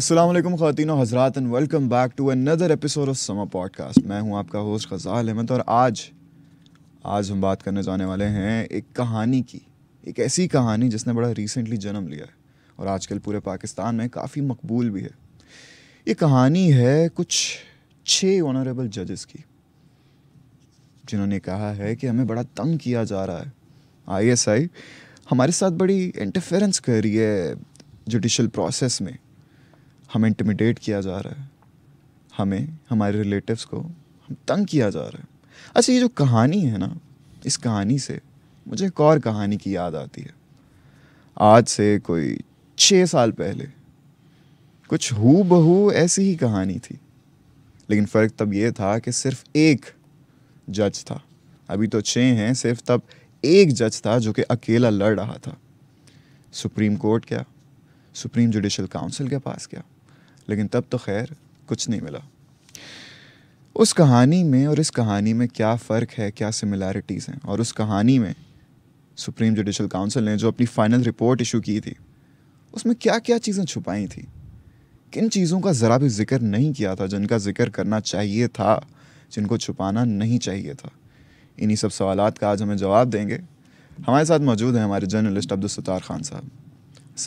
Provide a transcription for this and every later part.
असलम ख़वान हज़रा and welcome back to another episode of Samaa podcast मैं हूं आपका होस्ट गज़ाल अहमद और आज आज हम बात करने जाने वाले हैं एक कहानी की एक ऐसी कहानी जिसने बड़ा रिसेंटली जन्म लिया है और आजकल पूरे पाकिस्तान में काफ़ी मकबूल भी है ये कहानी है कुछ छः ऑनरेबल जजेस की जिन्होंने कहा है कि हमें बड़ा तंग किया जा रहा है आई हमारे साथ बड़ी इंटरफेरेंस कर रही है जुडिशल प्रोसेस में हमें इंटिमिडेट किया जा रहा है हमें हमारे रिलेटिव्स को हम तंग किया जा रहा है अच्छा ये जो कहानी है ना इस कहानी से मुझे एक और कहानी की याद आती है आज से कोई छः साल पहले कुछ हु बहू ऐसी ही कहानी थी लेकिन फ़र्क तब ये था कि सिर्फ एक जज था अभी तो छः हैं सिर्फ तब एक जज था जो कि अकेला लड़ रहा था सुप्रीम कोर्ट क्या सुप्रीम जुडिशल काउंसिल के पास क्या लेकिन तब तो खैर कुछ नहीं मिला उस कहानी में और इस कहानी में क्या फ़र्क है क्या सिमिलैरिटीज़ हैं और उस कहानी में सुप्रीम जुडिशल काउंसिल ने जो अपनी फ़ाइनल रिपोर्ट इशू की थी उसमें क्या क्या चीज़ें छुपाई थी किन चीज़ों का ज़रा भी जिक्र नहीं किया था जिनका जिक्र करना चाहिए था जिनको छुपाना नहीं चाहिए था इन्हीं सब सवाल का आज हमें जवाब देंगे हमारे साथ मौजूद हैं हमारे जर्नलिस्ट अब्दुल सतार खान साहब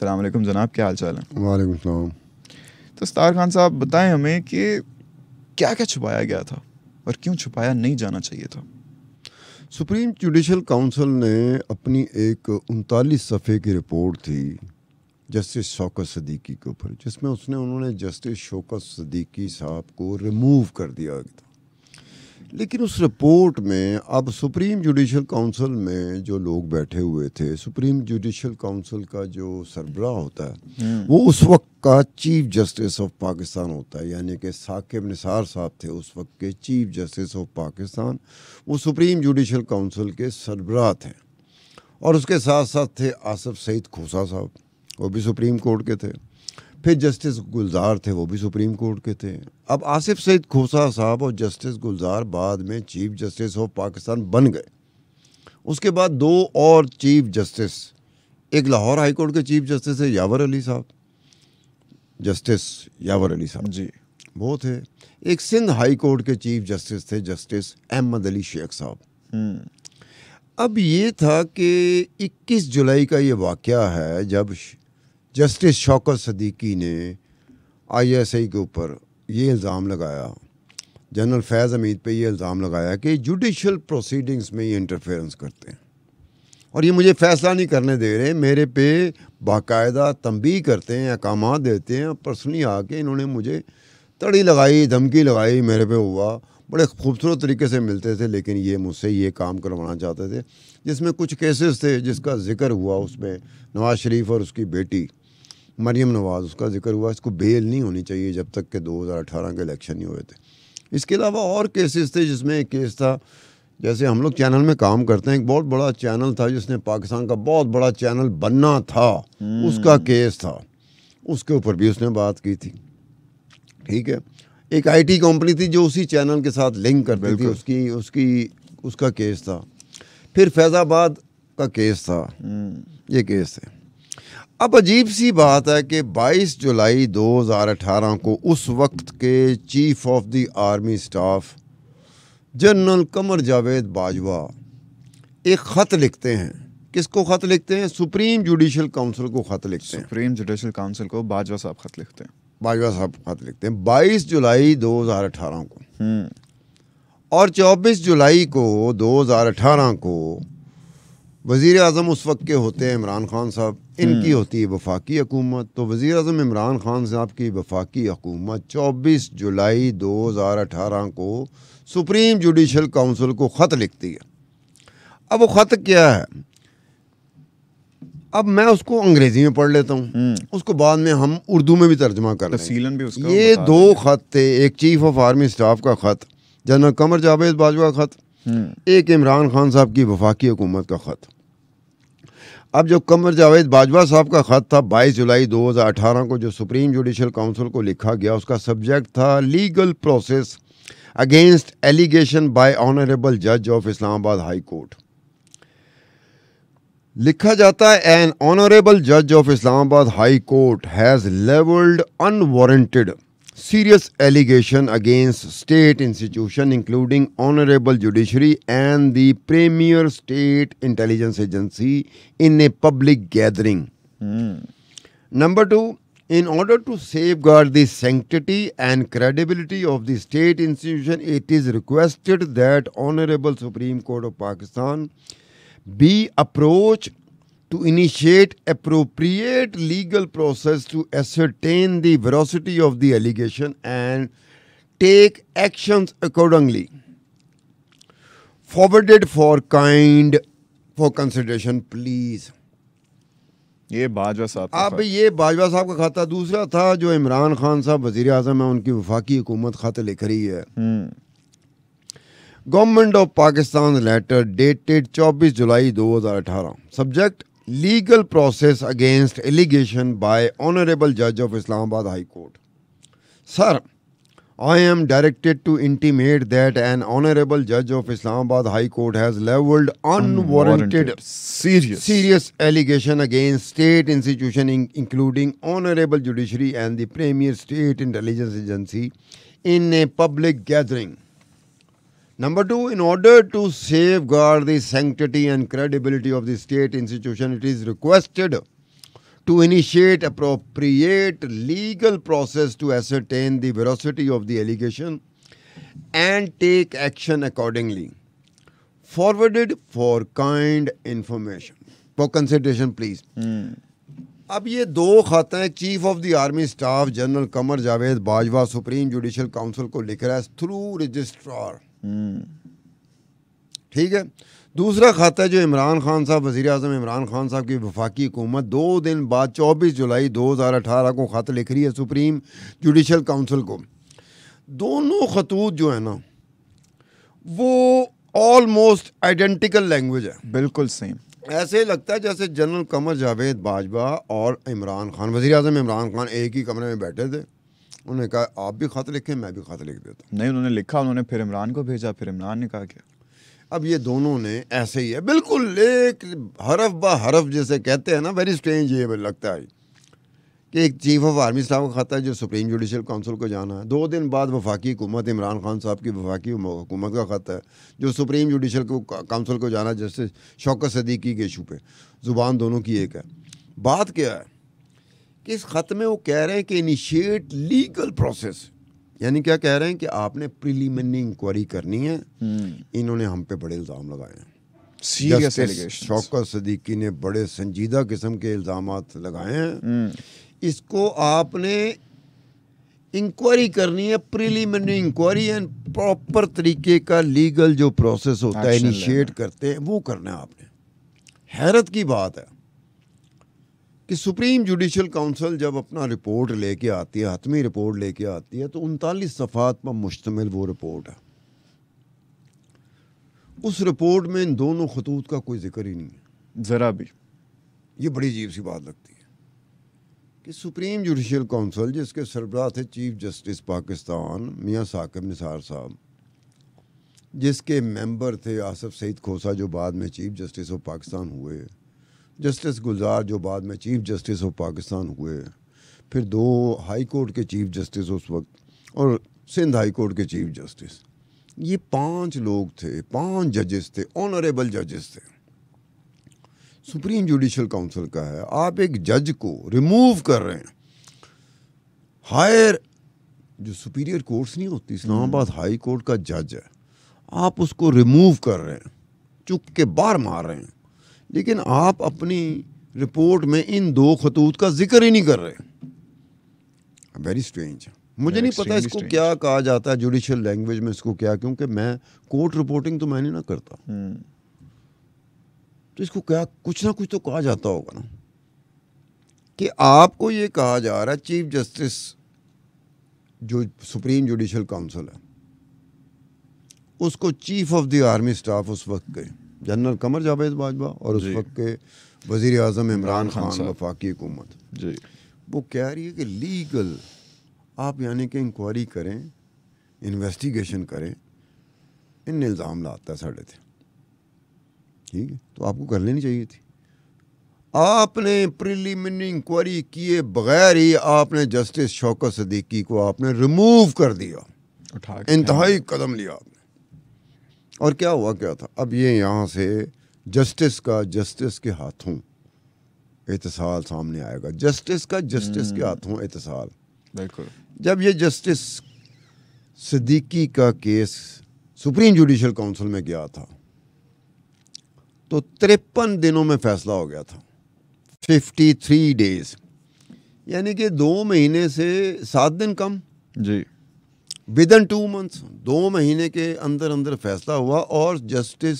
अल्लाम जनाब क्या हाल चाल है वालेकुम तो सतार खान साहब बताएं हमें कि क्या क्या छुपाया गया था और क्यों छुपाया नहीं जाना चाहिए था सुप्रीम जुडिशल काउंसिल ने अपनी एक उनतालीस सफ़े की रिपोर्ट थी जस्टिस शौकत सदीकी के ऊपर जिसमें उसने उन्होंने जस्टिस शौकत सदीकी साहब को रिमूव कर दिया था लेकिन उस रिपोर्ट में अब सुप्रीम जुडिशल काउंसिल में जो लोग बैठे हुए थे सुप्रीम जुडिशल काउंसिल का जो सरबरा होता है हम्म। वो उस वक्त का चीफ जस्टिस ऑफ पाकिस्तान होता है यानी कि साकिब निसार साहब थे उस वक्त के चीफ जस्टिस ऑफ पाकिस्तान वो सुप्रीम जुडिशल काउंसिल के सरबरा थे और उसके साथ साथ थे आसफ सईद खोसा साहब वो भी सुप्रीम कोर्ट के थे फिर जस्टिस गुलजार थे वो भी सुप्रीम कोर्ट के थे अब आसिफ सईद खोसा साहब और जस्टिस गुलजार बाद में चीफ जस्टिस ऑफ पाकिस्तान बन गए उसके बाद दो और चीफ जस्टिस एक लाहौर हाई कोर्ट के चीफ जस्टिस है यावर अली साहब जस्टिस यावर अली साहब जी वो थे एक सिंध हाई कोर्ट के चीफ जस्टिस थे जस्टिस अहमद अली शेख साहब हम्म। अब ये था कि 21 जुलाई का ये वाक़ है जब जस्टिस शौकत सदीकी ने आईएसआई के ऊपर ये इल्ज़ाम लगाया जनरल फैज़ हमीद पे ये इल्ज़ाम लगाया कि जुडिशल प्रोसीडिंग्स में ये इंटरफेरेंस करते हैं और ये मुझे फ़ैसला नहीं करने दे रहे मेरे पे बाकायदा तंबी करते हैं अकाम देते हैं पर्सनली आके इन्होंने मुझे तड़ी लगाई धमकी लगाई मेरे पे हुआ बड़े खूबसूरत तरीके से मिलते थे लेकिन ये मुझसे ये काम करवाना चाहते थे जिसमें कुछ केसेस थे जिसका जिक्र हुआ उसमें नवाज़ शरीफ और उसकी बेटी मरीम नवाज़ उसका जिक्र हुआ इसको बेल नहीं होनी चाहिए जब तक के 2018 के इलेक्शन नहीं हुए थे इसके अलावा और केसेस थे जिसमें एक केस था जैसे हम लोग चैनल में काम करते हैं एक बहुत बड़ा चैनल था जिसने पाकिस्तान का बहुत बड़ा चैनल बनना था हम्म। उसका केस था उसके ऊपर भी उसने बात की थी ठीक है एक आईटी कंपनी थी जो उसी चैनल के साथ लिंक रही थी उसकी उसकी उसका केस था फिर फैज़ाबाद का केस था हम्म। ये केस थे अब अजीब सी बात है कि 22 जुलाई 2018 को उस वक्त के chief of the army staff general Qamar Javed Bajwa एक ख़त लिखते हैं किसको ख़त लिखते हैं सुप्रीम जुडिशल काउंसिल को ख़त लिखते हैं सुप्रीम जुडिशल काउंसिल को बाजवा साहब ख़त लिखते हैं बाजवा साहब ख़त लिखते हैं 22 जुलाई 2018 को हम्म। और 24 जुलाई को 2018 को वज़ी अजम उस वक्त के होते हैं इमरान खान साहब इनकी हम्म। होती है वफाकी हकूमत तो वज़ी अजम इमरान खान साहब की वफाकी हकूमत चौबीस जुलाई दो हज़ार अठारह को सुप्रीम जुडिशल काउंसिल को ख़त लिखती है अब वो ख़त क्या है अब मैं उसको अंग्रेज़ी में पढ़ लेता हूँ हम्म। उसको बाद में हम उर्दू में भी तर्जमा कर तफसीलन भी उसका ये दो ख़त थे एक चीफ़ ऑफ आर्मी स्टाफ का ख़त जनरल कमर जावेद बाजवा का ख़त हम्म। एक इमरान खान साहब की वफाकी हुकूमत का ख़त अब जो कमर जावेद बाजवा साहब का ख़त था 22 जुलाई 2018 को जो सुप्रीम जुडिशल काउंसिल को लिखा गया उसका सब्जेक्ट था legal process against allegation by honourable जज ऑफ इस्लामाबाद हाई कोर्ट लिखा जाता है एन ऑनरेबल जज of Islamabad high court has levelled unwarranted serious allegation against state institution including honorable judiciary and the premier state intelligence agency in a public gathering mm. number 2 in order to safeguard the sanctity and credibility of the state institution it is requested that honorable supreme court of pakistan be approached to initiate appropriate legal process to ascertain the veracity of the allegation and take actions accordingly forwarded for kind for consideration please ये बाजवा साहब अब ये बाजवा साहब का खाता दूसरा था जो इमरान खान साहब वजीर आजम है उनकी वफाकी हुकूमत खत लिख रही है government of Pakistan letter dated 24 July 2018 subject legal process against allegation by Honorable Judge of Islamabad High Court. Sir, I am directed to intimate that an honorable judge of Islamabad High Court has leveled unwarranted, unwarranted serious serious allegation against state institution in, including honorable judiciary and the premier state intelligence agency in a public gathering Number two, in order to safeguard the sanctity and credibility of the state institution, it is requested to initiate appropriate legal process to ascertain the veracity of the allegation and take action accordingly. Forwarded for kind information. For consideration, please. Mm. अब ये दो खतें chief of the army staff general Qamar Javed Bajwa supreme judicial council को लिख रहा है through हम्म। Registrar ठीक है दूसरा खत है जो इमरान खान साहब वजी अजम इमरान खान साहब की वफाकी हुकूमत दो दिन बाद चौबीस जुलाई दो हज़ार अठारह को ख़त लिख रही है सुप्रीम जुडिशल काउंसिल को दोनों खतूत जो है ना वो ऑलमोस्ट आइडेंटिकल लैंग्वेज है बिल्कुल सेम ऐसे ही लगता है जैसे जनरल कमर जावेद बाजवा और इमरान खान वजी अजम इमरान खान एक ही कमरे में बैठे थे उन्होंने कहा आप भी खत लिखें मैं भी खत लिख देता हूँ नहीं उन्होंने लिखा उन्होंने फिर इमरान को भेजा फिर इमरान ने कहा क्या अब ये दोनों ने ऐसे ही है बिल्कुल एक हरफ ब हरफ जैसे कहते हैं ना वेरी स्ट्रेंज ये लगता है कि एक चीफ ऑफ आर्मी साहब का खाता है जो सुप्रीम जुडिशल काउंसिल को जाना है दो दिन बाद वफाकी हुकूमत इमरान खान साहब की वफाकी हुकूमत का खाता है जो सुप्रीम जुडिशल काउंसिल को जाना जस्टिस शौकत सदीकी के इशू पे ज़ुबान दोनों की एक है बात क्या है कि इस ख़त में वो कह रहे हैं कि इनिशिएट लीगल प्रोसेस यानी क्या कह रहे हैं कि आपने प्रिलिमिनरी इंक्वायरी करनी है हम्म। इन्होंने हम पे बड़े इल्ज़ाम लगाए हैं शौकत सदीकी ने बड़े संजीदा किस्म के इल्ज़ाम लगाए हैं हम्म। इसको आपने इंक्वायरी करनी है प्रिलिमिनरी इंक्वायरी एंड प्रॉपर तरीके का लीगल जो प्रोसेस होता है इनिशिएट करते हैं वो करना है आपने हैरत की बात है कि सुप्रीम जुडिशल काउंसिल जब अपना रिपोर्ट लेके आती है हतमी रिपोर्ट लेके आती है तो उनतालीस सफ़ात पर मुश्तमिल वो रिपोर्ट है उस रिपोर्ट में इन दोनों खतूत का कोई जिक्र ही नहीं है ज़रा भी ये बड़ी अजीब सी बात लगती है कि सुप्रीम जुडिशल काउंसिल जिसके सरबराह थे चीफ जस्टिस पाकिस्तान मियाँ साकब निसार साहब जिसके मेंबर थे आसफ़ सईद खोसा जो बाद में चीफ जस्टिस ऑफ पाकिस्तान हुए जस्टिस गुलजार जो बाद में चीफ जस्टिस ऑफ पाकिस्तान हुए फिर दो हाई कोर्ट के चीफ जस्टिस उस वक्त और सिंध हाई कोर्ट के चीफ जस्टिस ये पांच लोग थे पांच जजेस थे ऑनरेबल जजेस थे सुप्रीम जुडिशल काउंसिल का है आप एक जज को रिमूव कर रहे हैं हायर जो सुपीरियर कोर्ट्स नहीं होती इस्लामाबाद हाई कोर्ट का जज है आप उसको रिमूव कर रहे हैं चुप के बाहर मार रहे हैं लेकिन आप अपनी रिपोर्ट में इन दो खतूत का जिक्र ही नहीं कर रहे वेरी स्ट्रेंज मुझे नहीं पता इसको strange. क्या कहा जाता है जुडिशियल लैंग्वेज में इसको क्या क्योंकि मैं कोर्ट रिपोर्टिंग तो मैंने ना करता हम्म। तो इसको क्या कुछ ना कुछ तो कहा जाता होगा ना कि आपको ये कहा जा रहा है चीफ जस्टिस जो सुप्रीम जुडिशल काउंसिल है उसको chief of the army staff उस वक्त के जनरल कमर जावेद बाजवा और उस वक्त के वजीर अजम इमरान खान वफाकी हुकूमत जी वो कह रही है कि लीगल आप यानी कि इंक्वायरी करें इन्वेस्टिगेशन करें इन इल्ज़ाम लाता है साढ़े थे ठीक है तो आपको कर लेनी चाहिए थी आपने प्रिलिमिनरी इंक्वायरी किए बगैर ही आपने जस्टिस शौकत सदीकी को आपने रिमूव कर दिया इंतहाई कदम लिया आपने और क्या हुआ क्या था अब ये यहाँ से जस्टिस का जस्टिस के हाथों एहतसाल सामने आएगा जस्टिस का जस्टिस के हम्म। हाथों एहतसाल बिल्कुल जब ये जस्टिस सदीकी का केस सुप्रीम जुडिशल काउंसिल में गया था तो तिरपन दिनों में फैसला हो गया था 53 डेज यानी कि दो महीने से सात दिन कम जी विद इन टू मंथ्स दो महीने के अंदर अंदर फैसला हुआ और जस्टिस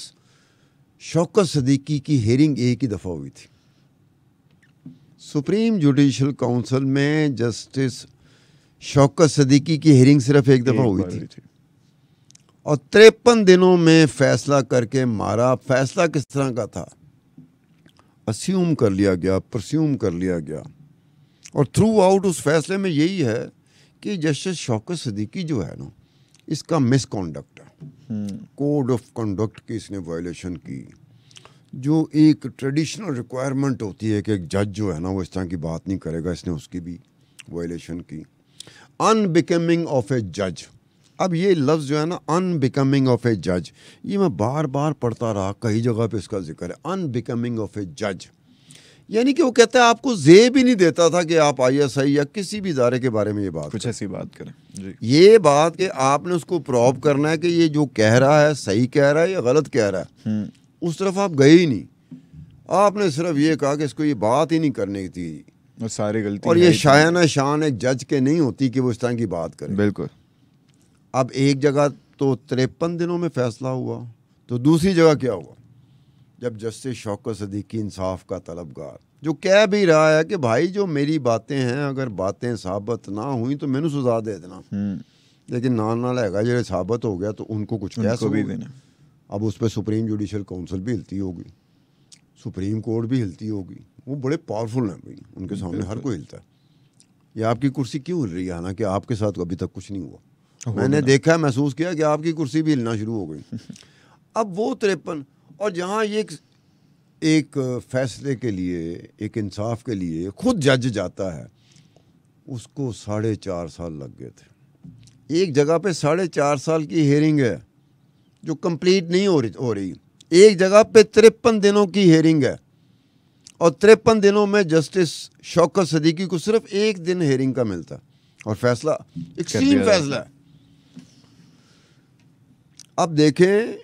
शौकत सदीकी की हेयरिंग एक ही दफ़ा हुई थी सुप्रीम जुडिशल काउंसिल में जस्टिस शौकत सदीकी की हेयरिंग सिर्फ एक दफ़ा हुई थी, थी। और तिरपन दिनों में फैसला करके मारा फैसला किस तरह का था अस्यूम कर लिया गया प्रस्यूम कर लिया गया और थ्रू आउट उस फैसले में यही है कि जस्टिस शौकत सदीकी जो है ना इसका मिसकॉन्डक्ट है कोड ऑफ कंडक्ट की इसने वायलेशन की जो एक ट्रेडिशनल रिक्वायरमेंट होती है कि एक जज जो है ना वो इस तरह की बात नहीं करेगा इसने उसकी भी वायलेशन की अनबिकमिंग ऑफ ए जज अब ये लफ्ज़ जो है ना अनबिकमिंग ऑफ ए जज ये मैं बार बार पढ़ता रहा कई जगह पे इसका जिक्र है अनबिकमिंग ऑफ ए जज यानी कि वो कहता है आपको जेब ही नहीं देता था कि आप आई एस आई या किसी भी इदारे के बारे में ये बात कुछ ऐसी बात करें जी ये बात कि आपने उसको प्रॉप करना है कि ये जो कह रहा है सही कह रहा है या गलत कह रहा है हम्म। उस तरफ आप गए ही नहीं आपने सिर्फ ये कहा कि इसको ये बात ही नहीं की थी सारी गलती और ये शायाना शान एक जज के नहीं होती कि वो इस तरह की बात करें बिल्कुल अब एक जगह तो तिरपन दिनों में फैसला हुआ तो दूसरी जगह क्या हुआ जब जस्टिस शौकत सदीकी इंसाफ का तलबगार जो कह भी रहा है कि भाई जो मेरी बातें हैं अगर बातें साबित ना हुई तो मैनू सजा दे देना हम्म। लेकिन नाल नाल है जो साबित हो गया तो उनको कुछ कह सको भी देना अब उस पर सुप्रीम जुडिशल काउंसिल भी हिलती होगी सुप्रीम कोर्ट भी हिलती होगी वो बड़े पावरफुल हैं भाई उनके सामने हर कोई हिलता है ये आपकी कुर्सी क्यों हिल रही है हालांकि आपके साथ अभी तक कुछ नहीं हुआ मैंने देखा महसूस किया कि आपकी कुर्सी भी हिलना शुरू हो गई अब वो तिरपन और जहाँ ये एक, एक फैसले के लिए एक इंसाफ के लिए खुद जज जाता है उसको साढ़े चार साल लग गए थे एक जगह पे साढ़े चार साल की हेरिंग है जो कंप्लीट नहीं हो रही हो रही एक जगह पे तिरपन दिनों की हेरिंग है और तिरपन दिनों में जस्टिस शौकत सदीकी को सिर्फ एक दिन हेरिंग का मिलता और फैसला एक्सट्रीम फैसला है अब देखें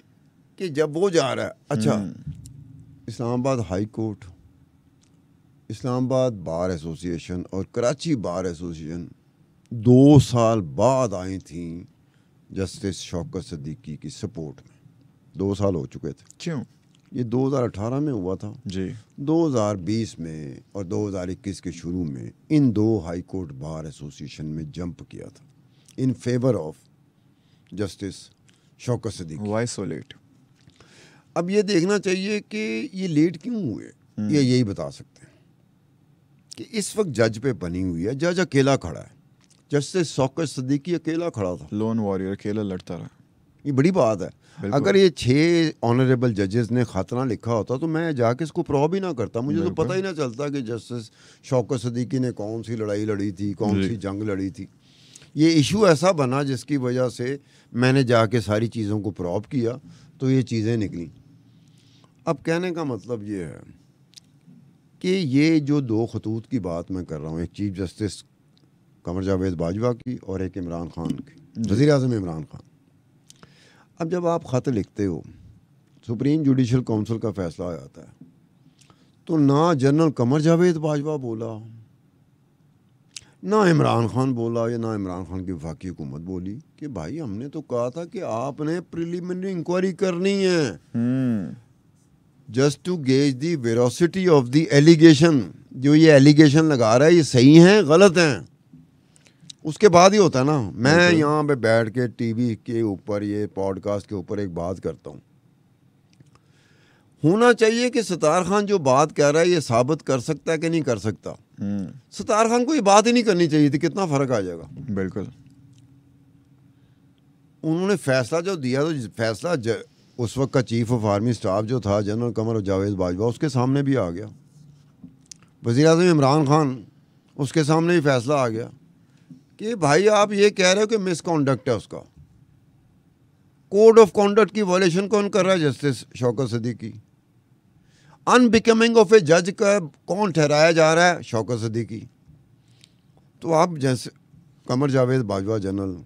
कि जब वो जा रहा है अच्छा हम्म। Islamabad high court Islamabad bar association और कराची बार एसोसिएशन दो साल बाद आई थी जस्टिस शौकत सदीकी की सपोर्ट में दो साल हो चुके थे क्यों ये 2018 में हुआ था जी 2020 में और 2021 के शुरू में इन दो हाई कोर्ट बार एसोसिएशन में जंप किया था in favour of justice Shaukat से देखी वाई सो लेट अब ये देखना चाहिए कि ये लेट क्यों हुए हम्म। ये यही बता सकते हैं कि इस वक्त जज पे बनी हुई है जज अकेला खड़ा है जज से शौकत सदीकी अकेला खड़ा था लोन वॉरियर अकेला लड़ता रहा ये बड़ी बात है अगर ये छः ऑनरेबल जजेस ने खातना लिखा होता तो मैं जाके इसको प्रॉब ही ना करता मुझे तो पता ही ना चलता कि जस्टिस शौकत सदीकी ने कौन सी लड़ाई लड़ी थी कौन सी जंग लड़ी थी ये इशू ऐसा बना जिसकी वजह से मैंने जाके सारी चीज़ों को प्रॉप किया तो ये चीज़ें निकली अब कहने का मतलब ये है कि ये जो दो खतूत की बात मैं कर रहा हूँ एक चीफ जस्टिस कमर जावेद बाजवा की और एक इमरान खान की वज़ी अजम इमरान खान अब जब आप ख़त लिखते हो सुप्रीम जुडिशल काउंसिल का फ़ैसला आ जाता है तो ना जनरल कमर जावेद बाजवा बोला ना इमरान खान बोला या ना इमरान खान की वफाकी हुकूमत बोली कि भाई हमने तो कहा था कि आपने प्रिलिमिनरी इंक्वायरी करनी है just to gauge the veracity of the allegation जो ये एलिगेशन लगा रहा है ये सही हैं गलत हैं उसके बाद ही होता है ना मैं यहाँ पे बैठ के टीवी के ऊपर ये पॉडकास्ट के ऊपर एक बात करता हूँ होना चाहिए कि सतार खान जो बात कह रहा है ये साबित कर सकता है कि नहीं कर सकता सतार खान को ये बात ही नहीं करनी चाहिए थी कितना फ़र्क आ जाएगा बिल्कुल उन्होंने फैसला जो दिया तो फैसला उस वक्त का चीफ ऑफ आर्मी स्टाफ जो था जनरल कमर जावेद बाजवा उसके सामने भी आ गया वजी अजम इमरान खान उसके सामने भी फैसला आ गया कि भाई आप ये कह रहे हो कि मिसकॉन्डक्ट है उसका कोड ऑफ कॉन्डक्ट की वॉलेशन कौन कर रहा है justice Shaukat Siddiqui unbecoming of a जज का कौन ठहराया जा रहा है शौकत सदीकी तो आप जैसे कमर जावेद बाजवा जनरल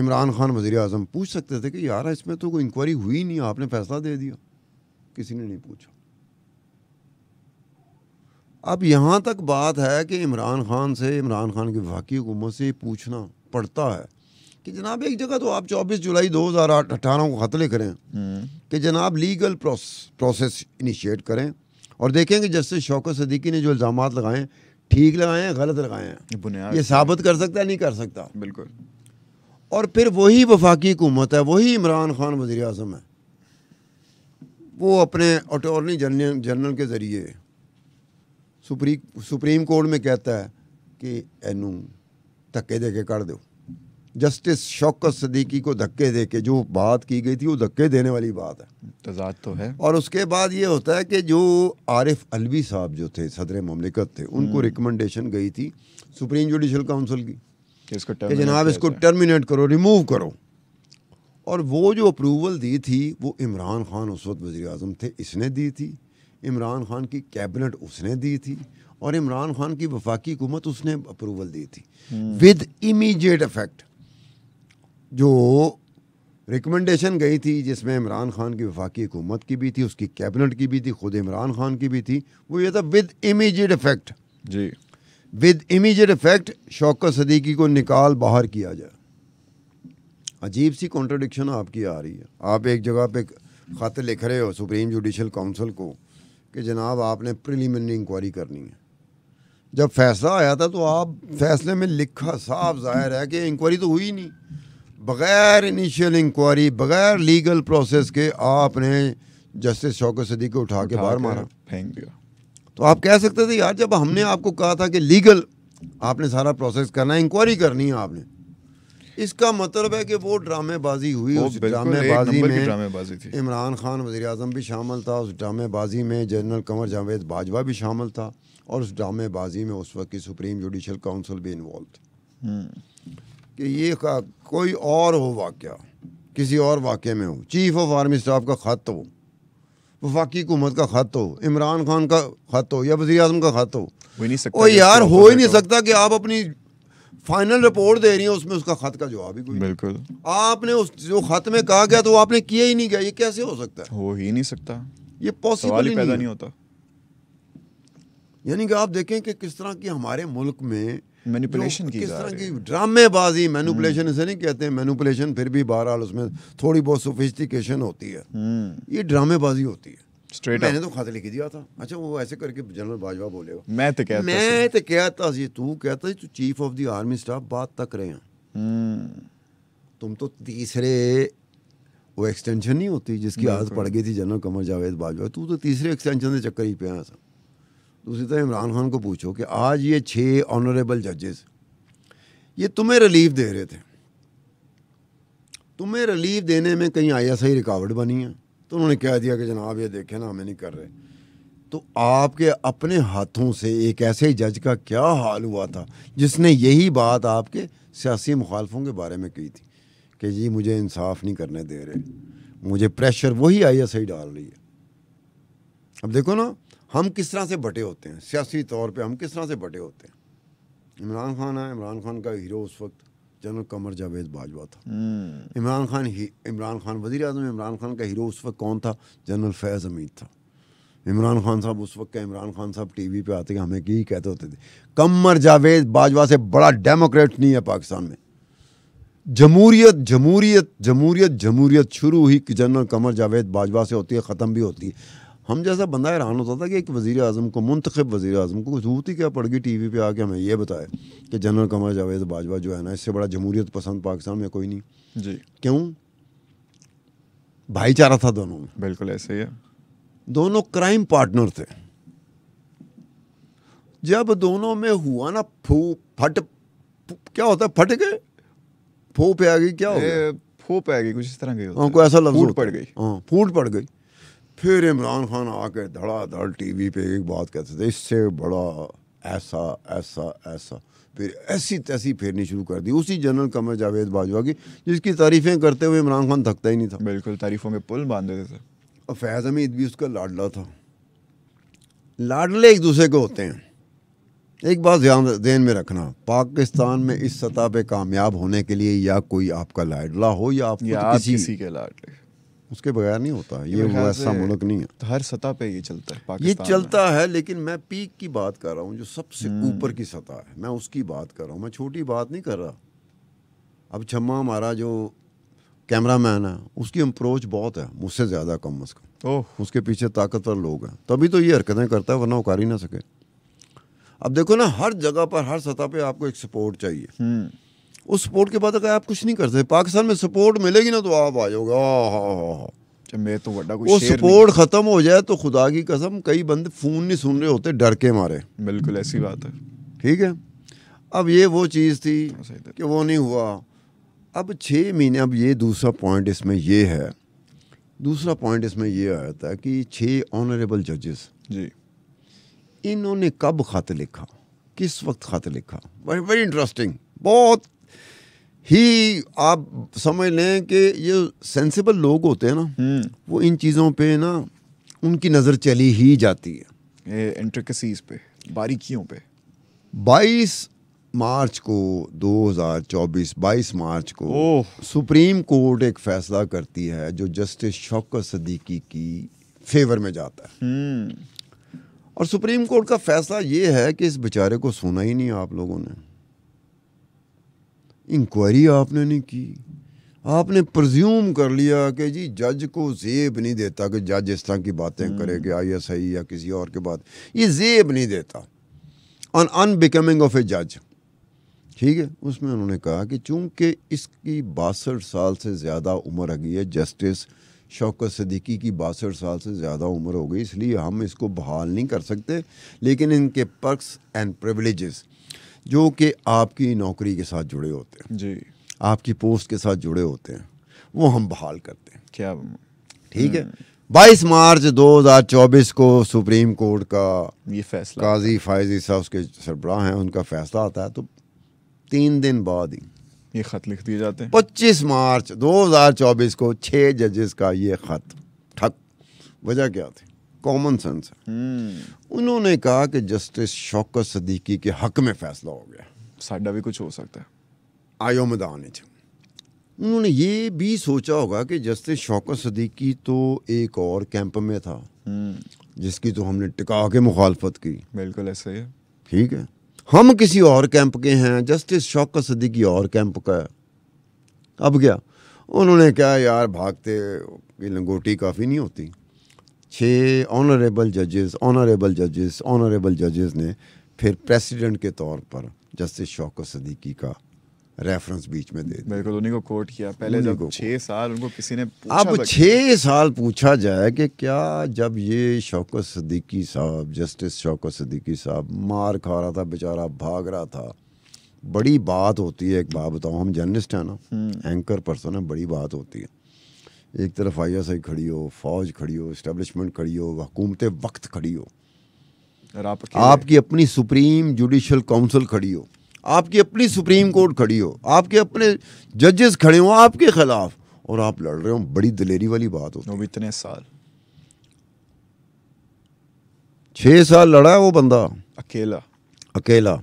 इमरान खान वज़ी अजम पूछ सकते थे कि यार इसमें तो कोई इंक्वायरी हुई नहीं आपने फैसला दे दिया किसी ने नहीं पूछा अब यहाँ तक बात है कि इमरान खान से इमरान खान की वाकई हुकूमत से पूछना पड़ता है कि जनाब एक जगह तो आप चौबीस जुलाई दो हज़ार अठारह को रहे हैं हम्म। कि जनाब लीगल प्रोसेस इनिशिएट करें और देखेंगे जस्टिस शौकत सदीकी ने जो इल्ज़ाम लगाए ठीक लगाए हैं गलत लगाए हैं ये साबित कर सकता है नहीं कर सकता बिल्कुल और फिर वही वफाकी हुकूमत है वही इमरान खान वजी अजम है वो अपने अटॉर्नी जनरल जनरल के ज़रिए सुप्रीम सुप्रीम कोर्ट में कहता है कि इनू धक्के दे के कर दो जस्टिस शौकत सदीकी को धक्के दे के जो बात की गई थी वो धक्के देने वाली बात है तजाद तो है और उसके बाद ये होता है कि जो आरिफ अलवी साहब जो थे सदर ममलिकत थे उनको रिकमेंडेशन हम्म। गई थी सुप्रीम जुडिशल काउंसिल की कि जनाब इसको टर्मिनेट करो रिमूव करो और वो जो अप्रूवल दी थी वो इमरान खान उस वक्त वजी अजम थे इसने दी थी इमरान खान की कैबिनेट उसने दी थी और इमरान खान की वफाकी हुकूमत उसने अप्रूवल दी थी विद इमीजिएट इफेक्ट जो रिकमेंडेशन गई थी जिसमें इमरान खान की वफाकी हुकूमत की भी थी उसकी कैबिनेट की भी थी खुद इमरान खान की भी थी वो ये था विद इमीजिएट इफेक्ट जी with immediate effect Shaukat Siddiqui को निकाल बाहर किया जाए अजीब सी कॉन्ट्रोडिक्शन आपकी आ रही है आप एक जगह पे खत लिख रहे हो सुप्रीम जुडिशल काउंसिल को कि जनाब आपने प्रिलिमिनरी इंक्वायरी करनी है जब फैसला आया था तो आप फैसले में लिखा साफ जाहिर है कि इंक्वायरी तो हुई नहीं बग़ैर इनिशियल इंक्वायरी बग़ैर लीगल प्रोसेस के आपने जस्टिस शौकत सदी को उठा, के बाहर मारा फेंक दिया तो आप कह सकते थे यार जब हमने आपको कहा था कि लीगल आपने सारा प्रोसेस करना है इंक्वायरी करनी है आपने इसका मतलब है कि वो ड्रामेबाजी हुई उस ड्रामेबाजी में इमरान खान वजी अजम भी शामिल था उस ड्रामेबाजी में जनरल कंवर जावेद बाजवा भी शामिल था और उस ड्रामेबाजी में उस वक्त की सुप्रीम जुडिशल काउंसिल भी इन्वॉल्व हम्म। थी कि ये का कोई और हो वाक़ किसी और वाक़े में हो चीफ ऑफ आर्मी स्टाफ का ख़त हो वफाकी हुकूमत का ख़त हो इमरान खान का ख़त हो या वजी अजम का ख़त हो नहीं सकता ओ यार हो ही नहीं सकता कि आप अपनी फाइनल रिपोर्ट दे रही हैं उसमें उसका खत का जवाब ही कोई बिल्कुल आपने उस जो खत में कहा गया तो आपने किया ही नहीं गया ये कैसे हो सकता है हो ही नहीं सकता ये पॉसिबल ही नहीं, नहीं होता यानी कि आप देखें कि किस तरह की हमारे मुल्क में मैनुपलेशन की किस तरह की ड्रामेबाजी मैनुपलेशन हम्म। इसे नहीं कहते हैं मैनुपलेशन फिर भी बहरहाल उसमें थोड़ी बहुत सोफिस्टिकेशन होती है हम्म। ये ड्रामेबाजी होती है स्ट्रेट मैंने तो खत लिख दिया था अच्छा वो ऐसे करके जनरल बाजवा बोलेगा मैं तो कहता मैं तो कहता जी तू कहता तू chief of the army staff बात तक रहे हैं हम्म। तुम तो तीसरे वो एक्सटेंशन नहीं होती जिसकी आदत पड़ गई थी जनरल कमर जावेद बाजवा तू तो तीसरे एक्सटेंशन के चक्कर ही पे आया सब दूसरी तरह इमरान खान को पूछो कि आज ये छः ऑनरेबल जजेस ये तुम्हें रिलीफ दे रहे थे तुम्हें रिलीफ देने में कहीं आई एस आई रिकावट बनी है तो उन्होंने कह दिया कि जनाब ये देखे ना हमें नहीं कर रहे तो आपके अपने हाथों से एक ऐसे जज का क्या हाल हुआ था जिसने यही बात आपके सियासी मुखालफों के बारे में की थी कि जी मुझे इंसाफ नहीं करने दे रहे मुझे प्रेशर वही आई एस आई डाल रही है अब देखो ना हम किस तरह से बटे होते हैं सियासी तौर पे हम किस तरह से बटे होते हैं इमरान खान है इमरान खान का हीरो उस वक्त जनरल कमर जावेद बाजवा था हम्म। इमरान खान ही इमरान खान वजी अजम इमरान खान का हीरो उस वक्त कौन था जनरल फैज़ हमीद था इमरान खान साहब उस वक्त का इमरान खान साहब टीवी पे आते हमें यही कहते होते थे कमर जावेद बाजवा से बड़ा डेमोक्रेट नहीं है पाकिस्तान में जमहूरियत जमहूरियत जमूरीत जमूरीत शुरू ही जनरल कमर जावेद बाजवा से होती है ख़त्म भी होती है हम जैसा बंदा हैरान होता था कि एक वज़ी अजम को मंतखब वज़ी अजम को जरूरत ही क्या पड़ गई टी वी पर आके हमें यह बताए कि जनरल कमर जावेद बाजवा जो है ना इससे बड़ा जमहूरियत पसंद पाकिस्तान में कोई नहीं जी क्यों भाईचारा था दोनों में बिल्कुल ऐसे ही है दोनों क्राइम पार्टनर थे जब दोनों में हुआ ना फू फट क्या होता है फट गए फो पे आ गई क्या हो पे आ गई कुछ इस तरह की हाँ, ऐसा लफ्ज फूट पड़ गई हाँ फूट पड़ गई फिर इमरान खान आके धड़ाधड़ टी वी पर एक बात कहते थे इससे बड़ा ऐसा ऐसा ऐसा फिर ऐसी तैसी फेरनी शुरू कर दी उसी जनरल कमर जावेद बाजवा की जिसकी तारीफें करते हुए इमरान खान थकता ही नहीं था बिल्कुल तारीफों में पुल बांध देते थे और फैज़ हमीद भी उसका लाडला था लाडले एक दूसरे के होते हैं एक बात ध्यान देन में रखना पाकिस्तान में इस सतह पे कामयाब होने के लिए या कोई आपका लाडला हो या, या आप किसी, किसी के लाडले उसके बगैर नहीं होता ये ऐसा मुल्क नहीं है तो हर सतह पे ये चलता है ये चलता है लेकिन मैं पीक की बात कर रहा हूँ जो सबसे हम्म। ऊपर की सतह है मैं उसकी बात कर रहा हूँ मैं छोटी बात नहीं कर रहा अब छम्मा हमारा जो कैमरा मैन है उसकी अप्रोच बहुत है मुझसे ज़्यादा कम अज़ कम ओह उसके पीछे ताकतवर लोग हैं तभी तो ये हरकतें करता है वरना कर ही ना सके अब देखो ना हर जगह पर हर सतह पर आपको एक सपोर्ट चाहिए हम्म। उस सपोर्ट के बाद अगर आप कुछ नहीं करते पाकिस्तान में सपोर्ट मिलेगी ना तो आप आ जाओगे अच्छा, मैं तो बड़ा वो सपोर्ट ख़त्म हो जाए तो खुदा की कसम कई बंद फ़ोन नहीं सुन रहे होते डर के मारे बिल्कुल ऐसी बात है ठीक है अब ये वो चीज़ थी हाँ, कि वो नहीं हुआ अब छः महीने अब ये दूसरा पॉइंट इसमें ये है दूसरा पॉइंट इसमें ये आया था कि छः ऑनरेबल जजेस जी इन्होंने कब खत लिखा किस वक्त खत लिखा वेरी इंटरेस्टिंग बहुत ही आप समझ लें कि ये सेंसिबल लोग होते हैं ना हम्म। वो इन चीज़ों पे ना उनकी नज़र चली ही जाती है इंट्रिकसीज पे बारीकियों पे 22 मार्च को 2024 22 मार्च को सुप्रीम कोर्ट एक फैसला करती है जो जस्टिस शौकत सदीकी की फेवर में जाता है हम्म। और सुप्रीम कोर्ट का फैसला ये है कि इस बेचारे को सुना ही नहीं आप लोगों ने इंक्वायरी आपने नहीं की आपने प्रज्यूम कर लिया कि जी जज को जेब नहीं देता कि जज इस तरह की बातें हम्म। करे कि आई एस आई या किसी और के बाद ये जेब नहीं देता ऑन अनबिकमिंग ऑफ ए जज ठीक है उसमें उन्होंने कहा कि चूंकि इसकी बासठ साल से ज़्यादा उम्र आ गई है जस्टिस शौकत सदीकी की बासठ साल से ज़्यादा उम्र हो गई इसलिए हम इसको बहाल नहीं कर सकते लेकिन इनके पर्कस एंड प्रिवलेज़ जो कि आपकी नौकरी के साथ जुड़े होते हैं जी आपकी पोस्ट के साथ जुड़े होते हैं वो हम बहाल करते हैं क्या ठीक है 22 हम्म। मार्च 2024 को सुप्रीम कोर्ट का ये फैसला काजी फायजी साहब उसके सरबराह हैं उनका फैसला आता है तो तीन दिन बाद ही ये खत लिख दिए जाते हैं 25 मार्च 2024 को छः जजेस का ये खत ठक वजह क्या थी कॉमन सेंस है hmm. उन्होंने कहा कि जस्टिस शौकत सदीकी के हक में फैसला हो गया साडा भी कुछ हो सकता है आयो मैदान उन्होंने ये भी सोचा होगा कि जस्टिस शौकत सदीकी तो एक और कैंप में था hmm. जिसकी तो हमने टिका के मुखालफत की बिल्कुल ऐसे ही ठीक है हम किसी और कैंप के हैं जस्टिस शौकत सदीकी और कैंप का है अब क्या उन्होंने कहा यार भागते लंगोटी काफ़ी नहीं होती छः ऑनरेबल जजेस ऑनरेबल जजेस ऑनरेबल जजेस ने फिर प्रेसिडेंट के तौर पर जस्टिस शौक सदीकी का रेफरेंस बीच में दे बिल्कुल उन्हीं को कोर्ट किया पहले जब छः साल उनको किसी ने पूछा अब छः साल पूछा जाए कि क्या जब ये शौकत सदीकी साहब जस्टिस शौकत सदीकी साहब मार खा रहा था बेचारा भाग रहा था बड़ी बात होती है एक बात बताऊँ हम जर्नलिस्ट हैं ना एंकर पर्सन है बड़ी बात होती है एक तरफ आई एस आई खड़ी हो फौज खड़ी हो स्टेबलिशमेंट खड़ी हो हुकूमत वक्त खड़ी हो आप आपकी अपनी सुप्रीम जुडिशल काउंसिल खड़ी हो आपकी अपनी सुप्रीम कोर्ट खड़ी हो आपके अपने जजेस खड़े हो आपके खिलाफ और आप लड़ रहे हो बड़ी दिलेरी वाली बात हो इतने साल छः साल लड़ा है वो बंदा अकेला अकेला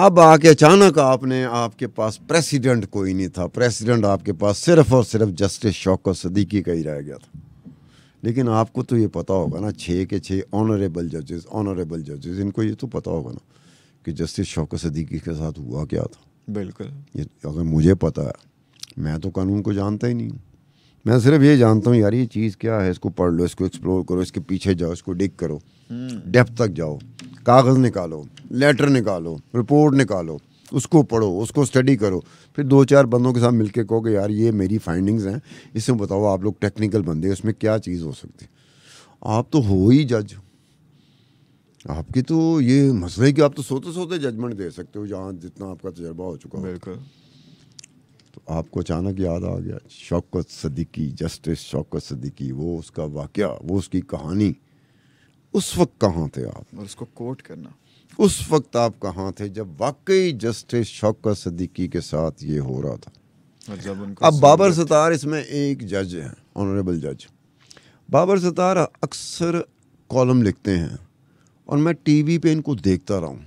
अब आके अचानक आपने आपके पास प्रेसिडेंट कोई नहीं था प्रेसिडेंट आपके पास सिर्फ और सिर्फ जस्टिस शौकत सदीकी का ही रह गया था लेकिन आपको तो ये पता होगा ना छः के छः ऑनरेबल जजेस ऑनरेबल जजेस इनको ये तो पता होगा ना कि जस्टिस शौकत सदीकी के साथ हुआ क्या था बिल्कुल ये अगर मुझे पता है मैं तो कानून को जानता ही नहीं हूँ मैं सिर्फ ये जानता हूँ यार ये चीज़ क्या है इसको पढ़ लो इसको एक्सप्लोर करो इसके पीछे जाओ इसको डिग करो डेप्थ हम्म। तक जाओ कागज़ निकालो लेटर निकालो रिपोर्ट निकालो उसको पढ़ो उसको स्टडी करो फिर दो चार बंदों के साथ मिलके कहो कि यार ये मेरी फाइंडिंग्स हैं इसमें बताओ आप लोग टेक्निकल बंदे उसमें क्या चीज़ हो सकती आप तो हो ही जज आपकी तो ये मसला है कि आप तो सोते सोते जजमेंट दे सकते हो जहाँ जितना आपका तजर्बा हो चुका है तो आपको अचानक याद आ गया शौकत सदीकी जस्टिस शौकत सदीकी वो उसका वाक़ वो उसकी कहानी उस वक्त कहाँ थे आप और उसको कोट करना उस वक्त आप कहाँ थे जब वाकई जस्टिस शौकत सदीकी के साथ ये हो रहा था और जब उनको अब बाबर सतार इसमें एक जज है ऑनरेबल जज बाबर सतार अक्सर कॉलम लिखते हैं और मैं टीवी पे इनको देखता रहा हूँ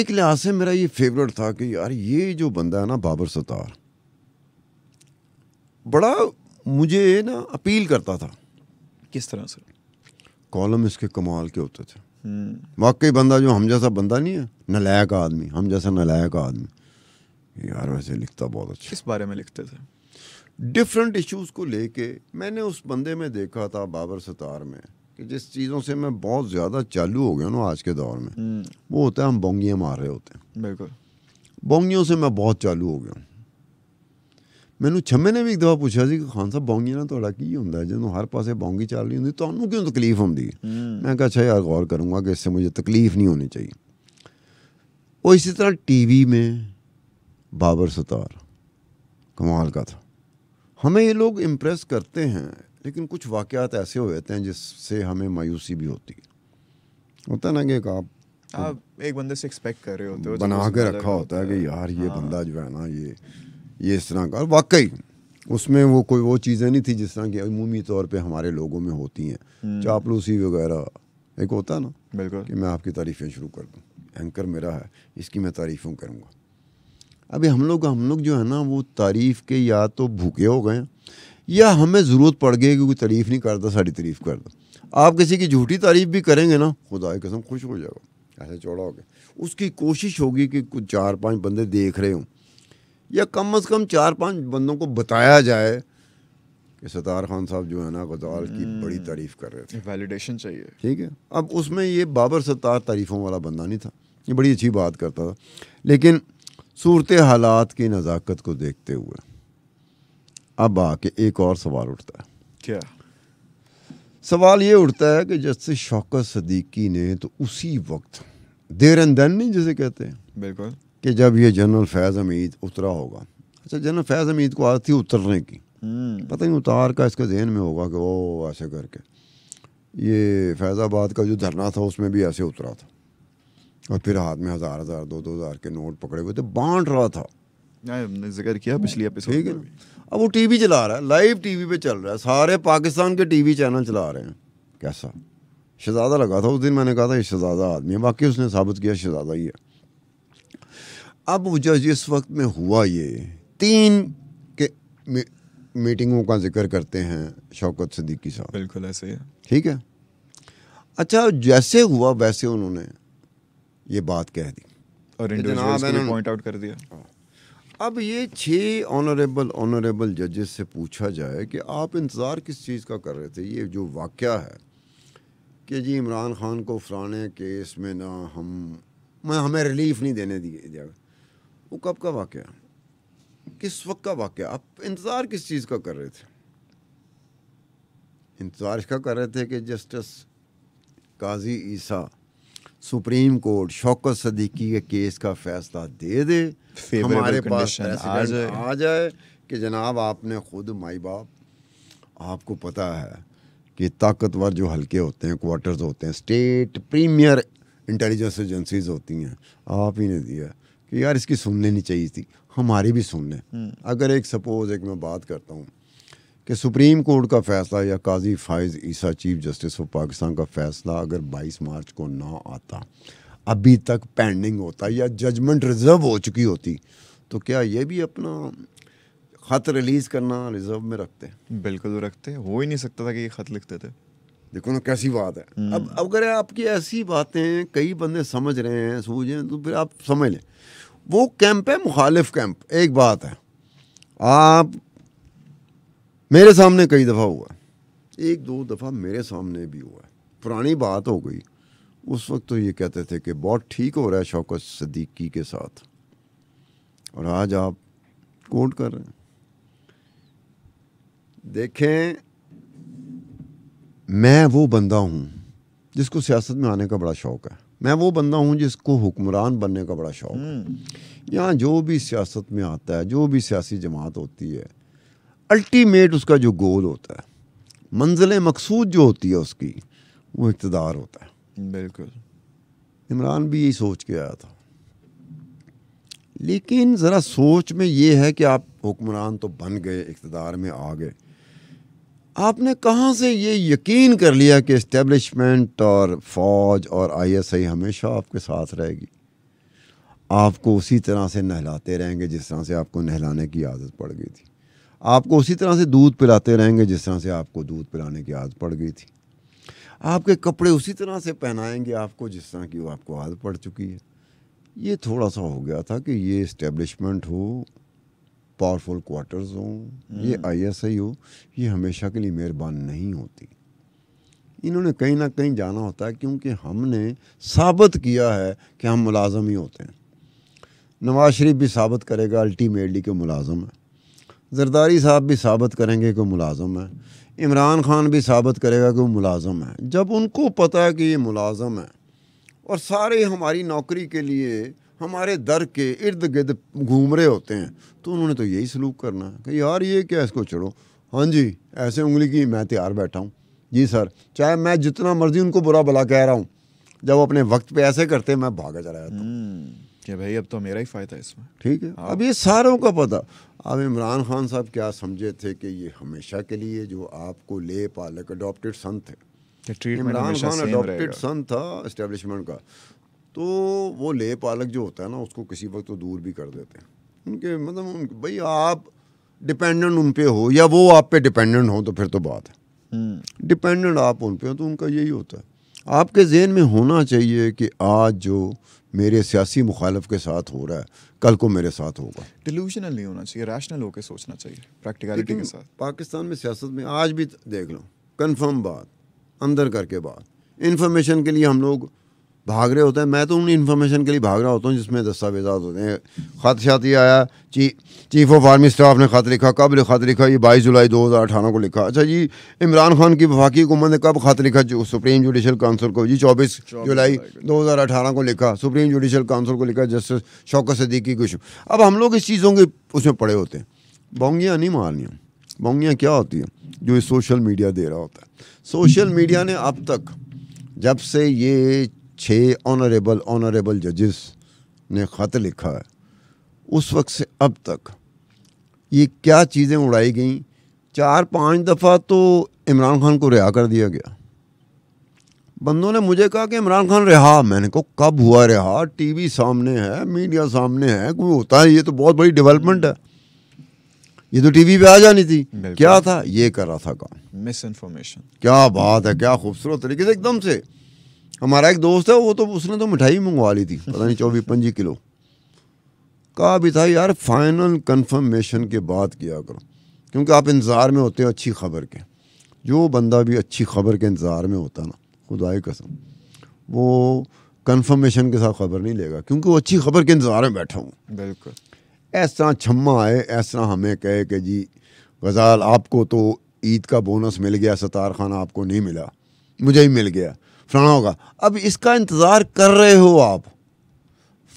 एक लिहाज से मेरा ये फेवरेट था कि यार ये जो बंदा है ना बाबर सतार बड़ा मुझे ना अपील करता था किस तरह से कॉलम इसके कमाल के होते थे हम्म। वाकई बंदा जो हम जैसा बंदा नहीं है नलायक आदमी हम जैसा नलायक आदमी यार वैसे लिखता बहुत अच्छा इस बारे में लिखते थे डिफरेंट इश्यूज को लेके मैंने उस बंदे में देखा था बाबर सतार में कि जिस चीज़ों से मैं बहुत ज़्यादा चालू हो गया ना आज के दौर में हम्म। वो होता है हम बोंगियाँ मार रहे होते हैं बिल्कुल बोंगियों से मैं बहुत चालू हो गया हूँ ਮੈਨੂੰ छमे ने भी एक दफा पूछा कि खान साहब ਸਾਹਿਬ ना ਨਾਲ ਤੁਹਾਡਾ ਕੀ हर पास बोंगी चल रही होंगी ਰਹੀ ਹੁੰਦੀ ਤੁਹਾਨੂੰ ਕਿਉਂ ਤਕਲੀਫ ਹੁੰਦੀ ਹੈ ਮੈਂ ਕਿਹਾ ਅੱਛਾ ਯਾਰ ਗੌਰ मुझे तकलीफ नहीं होनी चाहिए और इसी तरह टी वी में बाबर सतार कमाल का था हमें ये लोग इम्प्रेस करते हैं लेकिन कुछ वाक़ात ऐसे हो जाते हैं जिससे हमें मायूसी भी होती होता है ना कि आप आप एक बंदे से एक्सपेक्ट कर रहे होते हो बना के रखा होता है कि यार ये हाँ। बंदा जो है ना ये ये इस तरह का और वाकई उसमें वो कोई वो चीज़ें नहीं थी जिस तरह की अमूमी तौर पे हमारे लोगों में होती हैं हम्म। चापलूसी वगैरह एक होता है ना बिल्कुल कि मैं आपकी तारीफ़ें शुरू कर दूँ एंकर मेरा है इसकी मैं तारीफ़ों करूँगा अभी हम लोग हम लोग जो है ना वो तारीफ़ के या तो भूखे हो गए या हमें ज़रूरत पड़ गई कि कोई तारीफ़ नहीं करता सारी तारीफ़ कर दो आप किसी की झूठी तारीफ़ भी करेंगे ना खुदा कसम खुश हो जाएगा ऐसे चौड़ा हो गया उसकी कोशिश होगी कि कुछ चार पांच बंदे देख रहे हों या कम अज़ कम चार पांच बंदों को बताया जाए कि सतार खान साहब जो है ना गजाल की बड़ी हम्म। तारीफ़ कर रहे थे वैलिडेशन चाहिए ठीक है अब उसमें ये बाबर सतार तारीफ़ों वाला बंदा नहीं था ये बड़ी अच्छी बात करता था लेकिन सूरत हालात की नज़ाकत को देखते हुए अब आके एक और सवाल उठता है क्या सवाल ये उठता है कि जैसे शौकत सदीकी ने तो उसी वक्त देर एंड देन नहीं जिसे कहते हैं बिल्कुल कि जब ये जनरल फैज़ हमीद उतरा होगा अच्छा जनरल फैज़ हमीद को आदत थी उतरने की हम्म। पता नहीं उतार का इसके जहन में होगा कि वो ऐसे करके ये फैज़ाबाद का जो धरना था उसमें भी ऐसे उतरा था और फिर हाथ में हज़ार हज़ार दो दो हज़ार के नोट पकड़े हुए थे बांट रहा था हाँ, जिक्र किया पिछली ठीक है अब वो टीवी चला रहा है लाइव टीवी पे चल रहा है सारे पाकिस्तान के टीवी चैनल चला रहे हैं कैसा शहजादा लगा था उस दिन मैंने कहा था ये शहजादा आदमी है बाकी उसने साबित किया शहजादा ही है अब जो जिस वक्त में हुआ ये तीन के मी, मीटिंगों का जिक्र करते हैं शौकत सदीकी साहब बिल्कुल ऐसे ही ठीक है अच्छा जैसे हुआ वैसे उन्होंने ये बात कह दी और पॉइंट आउट कर दिया हाँ। अब ये छः ऑनरेबल ऑनरेबल जजेस से पूछा जाए कि आप इंतज़ार किस चीज़ का कर रहे थे ये जो वाक़ है कि जी इमरान खान को फलाने केस में ना हम मैं हमें रिलीफ नहीं देने दिया वो कब का वाक़ किस वक्त का वाक़ आप इंतज़ार किस चीज़ का कर रहे थे इंतज़ार इसका कर रहे थे कि justice Qazi Isa supreme court Shaukat Siddiqui के केस का फैसला दे दे हमारे पास आ जाए आ जाए कि जनाब आपने खुद माई बाप आपको पता है कि ताकतवर जो हल्के होते हैं क्वार्टर्स होते हैं स्टेट प्रीमियर इंटेलिजेंस एजेंसीज होती हैं आप ही ने दिया कि यार इसकी सुन लेनी चाहिए थी हमारी भी सुन लें हम्म। अगर एक सपोज एक मैं बात करता हूँ कि सुप्रीम कोर्ट का फैसला या Qazi Faez Isa chief justice of Pakistan का फैसला अगर 22 मार्च को ना आता अभी तक पेंडिंग होता या जजमेंट रिज़र्व हो चुकी होती तो क्या ये भी अपना ख़त रिलीज़ करना रिज़र्व में रखते हैं बिल्कुल तो रखते हो ही नहीं सकता था कि ये ख़त लिखते थे देखो ना कैसी बात है हम्म। अब अगर आपकी ऐसी बातें कई बंदे समझ रहे हैं हैं तो फिर आप समझ लें वो कैंप है मुखालिफ कैंप एक बात है आप मेरे सामने कई दफ़ा हुआ एक दो दफ़ा मेरे सामने भी हुआ पुरानी बात हो गई उस वक्त तो ये कहते थे कि बहुत ठीक हो रहा है शौकत सदीकी के साथ और आज आप कोट कर रहे हैं देखें मैं वो बंदा हूँ जिसको सियासत में आने का बड़ा शौक़ है मैं वो बंदा हूँ जिसको हुक्मरान बनने का बड़ा शौक हम्म। यहाँ जो भी सियासत में आता है जो भी सियासी जमात होती है अल्टीमेट उसका जो गोल होता है मंजिल मकसूद जो होती है उसकी वो इकतदार होता है बिल्कुल इमरान भी यही सोच के आया था लेकिन ज़रा सोच में ये है कि आप हुक्मरान तो बन गए इकतदार में आ गए आपने कहाँ से ये यकीन कर लिया कि इस्टेब्लिशमेंट और फौज और आईएसआई हमेशा आपके साथ रहेगी आपको उसी तरह से नहलाते रहेंगे जिस तरह से आपको नहलाने की आदत पड़ गई थी आपको उसी तरह से दूध पिलाते रहेंगे जिस तरह से आपको दूध पिलाने की आदत पड़ गई थी आपके कपड़े उसी तरह से पहनाएंगे आपको जिस तरह की वो आपको आदत पड़ चुकी है ये थोड़ा सा हो गया था कि ये इस्टेब्लिशमेंट हो पावरफुल क्वार्टर्स हों ये आई hmm. हो ये हमेशा के लिए मेहरबान नहीं होती इन्होंने कहीं ना कहीं जाना होता है क्योंकि हमने साबित किया है कि हम मुलाजम ही होते हैं नवाज शरीफ भी साबित करेगा अल्टीमेटली के मुलाजम है जरदारी साहब भी साबित करेंगे कि मुलाजम है इमरान खान भी साबित करेगा कि वो मुलाजम है जब उनको पता है कि ये मुलाजम है और सारे हमारी नौकरी के लिए हमारे दर के इर्द गिर्द घूम रहे होते हैं तो उन्होंने तो यही सलूक करना है कि यार ये क्या इसको चढ़ो हाँ जी ऐसे उंगली की मैं तैयार बैठा हूँ जी सर चाहे मैं जितना मर्जी उनको बुरा भला कह रहा हूँ जब अपने वक्त पे ऐसे करते मैं भागा चला जाता हूँ हम्म, कि भाई अब तो मेरा ही फ़ायदा है इसमें ठीक है हाँ। अब ये सारों का पता अब इमरान खान साहब क्या समझे थे कि ये हमेशा के लिए जो आपको ले पालक अडोप्टेड सन थे इमरान खान अडोप्टेड सन था इस्टेब्लिशमेंट का तो वो ले पालक जो होता है ना उसको किसी वक्त तो दूर भी कर देते हैं उनके मतलब उनके भाई आप डिपेंडेंट उन पर हो या वो आप पे डिपेंडेंट हो तो फिर तो बात है डिपेंडेंट हम्म। आप उन पर हो तो उनका यही होता है आपके जहन में होना चाहिए कि आज जो मेरे सियासी मुखालफ के साथ हो रहा है कल को मेरे साथ होगा डिल्यूशनल नहीं होना चाहिए रैशनल होकर सोचना चाहिए प्रैक्टिकलिटी के साथ पाकिस्तान में सियासत में आज भी देख लो कन्फर्म बात अंदर करके बात इंफॉर्मेशन के लिए हम लोग भाग रहे होते हैं मैं तो उन इन्फॉर्मेशन के लिए भाग रहा होता हूँ जिसमें दस्तावेजात होते हैं ख़त शात ये आया ची, चीफ ऑफ आर्मी स्टाफ ने ख़त लिखा कब ख़त लिखा ये बाईस जुलाई दो हज़ार अठारह को लिखा अच्छा जी इमरान खान की वफाकी हुकूमत ने कब ख़त लिखा जो सुप्रीम जुडिशल काउंसिल को जी चौबीस जुलाई दो हज़ार अठारह को लिखा सुप्रीम जुडिशल काउंसिल को लिखा जस्टिस शौकत सदीकी कुछ अब हम लोग इस चीज़ों के उसमें पड़े होते हैं बोंगियाँ नहीं मारनियाँ बोंगियाँ क्या होती हैं जो ये सोशल मीडिया दे रहा होता है सोशल मीडिया ने अब तक जब से ये छः ऑनरेबल ऑनरेबल जजेस ने ख़त लिखा है उस वक्त से अब तक ये क्या चीज़ें उड़ाई गई चार पांच दफ़ा तो इमरान खान को रिहा कर दिया गया बंदों ने मुझे कहा कि इमरान खान रिहा मैंने कहा कब हुआ रिहा टीवी सामने है मीडिया सामने है कोई होता है ये तो बहुत बड़ी डेवलपमेंट है ये तो टीवी पे आ जानी थी क्या था ये कर रहा था काम मिस इन्फॉर्मेशन क्या बात है क्या खूबसूरत तरीके से एकदम से हमारा एक दोस्त है वो तो उसने तो मिठाई मंगवा ली थी पता नहीं चौबीस पंजी किलो कहा भी था यार फाइनल कंफर्मेशन के बाद किया करो क्योंकि आप इंतज़ार में होते हो अच्छी खबर के जो बंदा भी अच्छी खबर के इंतज़ार में होता ना खुदाए कसम वो कंफर्मेशन के साथ खबर नहीं लेगा क्योंकि वो अच्छी खबर के इंतज़ार में बैठा हूँ बिल्कुल ऐसा छम्मा आए ऐसा हमें कहे कि जी गज़ाल आपको तो ईद का बोनस मिल गया सतार खाना आपको नहीं मिला मुझे ही मिल गया फलाना होगा अब इसका इंतज़ार कर रहे हो आप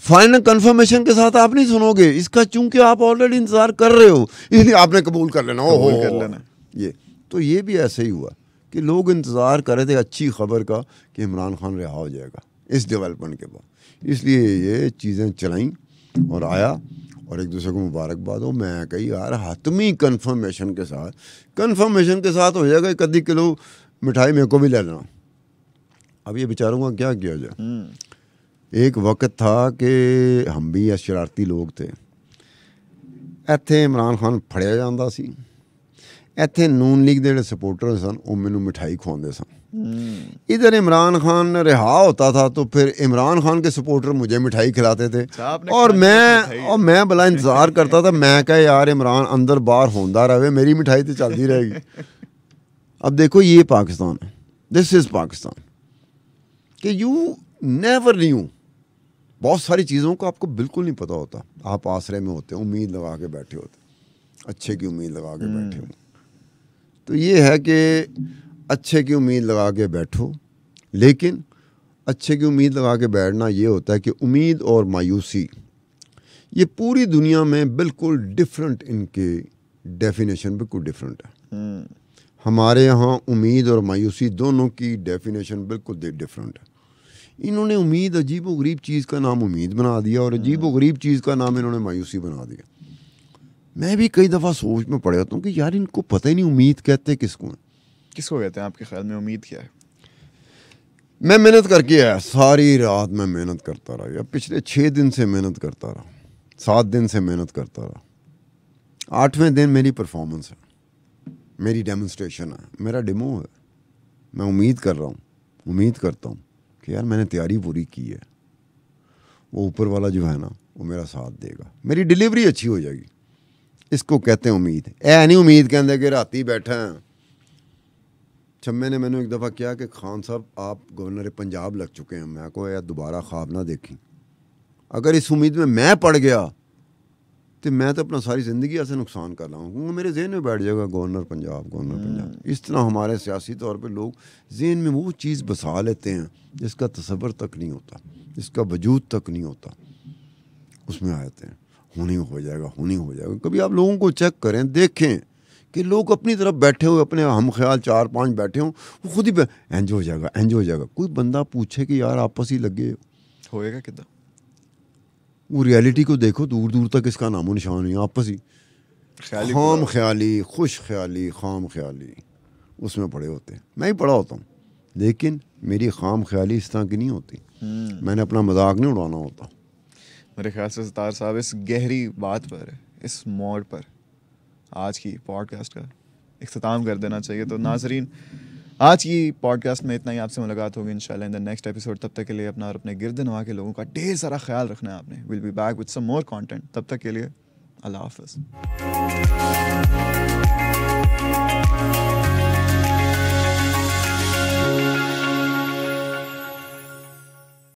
फाइनल कंफर्मेशन के साथ आप नहीं सुनोगे इसका चूंकि आप ऑलरेडी इंतज़ार कर रहे हो इसलिए आपने कबूल कर लेना कबूल कर लेना ये तो ये भी ऐसे ही हुआ कि लोग इंतज़ार कर रहे थे अच्छी खबर का कि इमरान खान रिहा हो जाएगा इस डेवलपमेंट के बाद इसलिए ये चीज़ें चलाईं और आया और एक दूसरे को मुबारकबाद हो मैं कही यार हतमी कन्फर्मेशन के साथ कन्फर्मेशन के साथ हो जाएगा एक आधी किलो मिठाई मेरे को भी लेना अब ये बेचारों का क्या किया जाए हम्म। एक वक्त था कि हम भी शरारती लोग थे ਇੱਥੇ इमरान खान ਫੜਿਆ जाता सी इतने नून लीग के जो सपोर्टर सन ਉਹ ਮੈਨੂੰ ਮਠਾਈ ਖਵਾਉਂਦੇ ਸਨ ਇਧਰ ਇਮरान खान रिहा होता था तो फिर इमरान खान के सपोर्टर मुझे मिठाई खिलाते थे और मैं और मैं भला इंतज़ार करता था मैं कह यार इमरान अंदर बाहर होंदा रहे मेरी मिठाई तो चलती रहेगी अब देखो ये पाकिस्तान है दिस इज़ पाकिस्तान कि यू नेवर न्यू बहुत सारी चीज़ों का आपको बिल्कुल नहीं पता होता आप आसरे में होते उम्मीद लगा के बैठे होते अच्छे की उम्मीद लगा के हम्म। बैठे हो तो ये है कि अच्छे की उम्मीद लगा के बैठो लेकिन अच्छे की उम्मीद लगा के बैठना ये होता है कि उम्मीद और मायूसी ये पूरी दुनिया में बिल्कुल डिफरेंट इनके डेफिनेशन बिल्कुल डिफरेंट है हम्म। हमारे यहाँ उम्मीद और मायूसी दोनों की डेफिनेशन बिल्कुल डिफरेंट है इन्होंने उम्मीद अजीब वरीब गरीब चीज़ का नाम उम्मीद बना दिया और हाँ। अजीब व गरीब चीज़ का नाम इन्होंने मायूसी बना दिया मैं भी कई दफ़ा सोच में पड़ जाता हूँ कि यार इनको पता ही नहीं उम्मीद कहते किसको है किसको कहते हैं आपके ख्याल में उम्मीद क्या है मैं मेहनत करके आया सारी रात मैं मेहनत करता रहा या पिछले छः दिन से मेहनत करता रहा सात दिन से मेहनत करता रहा आठवें दिन मेरी परफॉर्मेंस है मेरी डेमोन्स्ट्रेशन है मेरा डिमो है मैं उम्मीद कर रहा हूँ उम्मीद करता हूँ कि यार मैंने तैयारी पूरी की है वो ऊपर वाला जो है ना वो मेरा साथ देगा मेरी डिलीवरी अच्छी हो जाएगी इसको कहते हैं उम्मीद ऐ नहीं उम्मीद कहते कि ही बैठे हैं छम्मे ने मैंने एक दफ़ा किया कि खान साहब आप गवर्नर पंजाब लग चुके हैं मैं को यार दोबारा ख्वाब ना देखी अगर इस उम्मीद में मैं पड़ गया तो मैं तो अपना सारी ज़िंदगी ऐसे नुकसान कर रहा हूँ क्योंकि मेरे जहन में बैठ जाएगा गवर्नर पंजाब गवर्नर हाँ। पंजाब इस तरह हमारे सियासी तौर पर लोग जहन में वो चीज़ बसा लेते हैं जिसका तस्वर तक नहीं होता जिसका वजूद तक नहीं होता उसमें आ जाते हैं होनी हो जाएगा होनी हो जाएगा कभी आप लोगों को चेक करें देखें कि लोग अपनी तरफ बैठे हुए अपने हम ख्याल चार पांच बैठे हों वो खुद ही एंजॉय हो जाएगा एंजॉय हो जाएगा कोई बंदा पूछे कि यार आपस ही लगे होएगा कितना वो रियलिटी को देखो दूर दूर तक इसका नामो निशान है आपस ही खाम ख्याली खुश ख्याली खाम ख्याली उसमें पड़े होते हैं मैं ही पढ़ा होता हूँ लेकिन मेरी खाम ख्याली इस तरह की नहीं होती हम्म। मैंने अपना मजाक नहीं उड़ाना होता मेरे ख्याल से सतार साहब इस गहरी बात पर इस मोड़ पर आज की पॉडकास्ट का इख्ताम कर देना चाहिए तो नाजरीन आज की पॉडकास्ट में इतना ही आपसे मुलाकात होगी इंशाल्लाह इन द नेक्स्ट एपिसोड तब तक के लिए अपना और अपने गिरद नवा के लोगों का ढेर सारा ख्याल रखना है आपने will be back with some more content तब तक के लिए अल्लाह हाफिज़